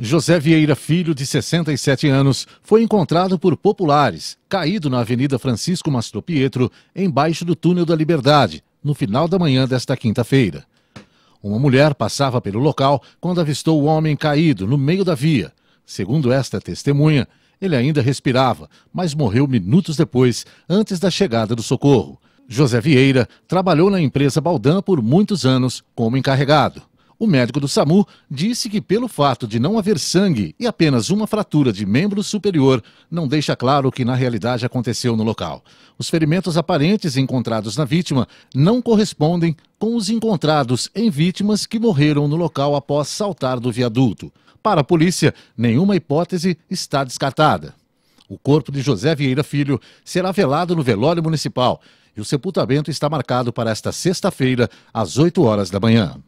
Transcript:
José Vieira Filho, de 67 anos, foi encontrado por populares, caído na Avenida Francisco Mastro Pietro, embaixo do Túnel da Liberdade, no final da manhã desta quinta-feira. Uma mulher passava pelo local quando avistou o homem caído no meio da via. Segundo esta testemunha, ele ainda respirava, mas morreu minutos depois, antes da chegada do socorro. José Vieira trabalhou na empresa Baldan por muitos anos como encarregado. O médico do SAMU disse que, pelo fato de não haver sangue e apenas uma fratura de membro superior, não deixa claro o que na realidade aconteceu no local. Os ferimentos aparentes encontrados na vítima não correspondem com os encontrados em vítimas que morreram no local após saltar do viaduto. Para a polícia, nenhuma hipótese está descartada. O corpo de José Vieira Filho será velado no velório municipal e o sepultamento está marcado para esta sexta-feira, às 8 horas da manhã.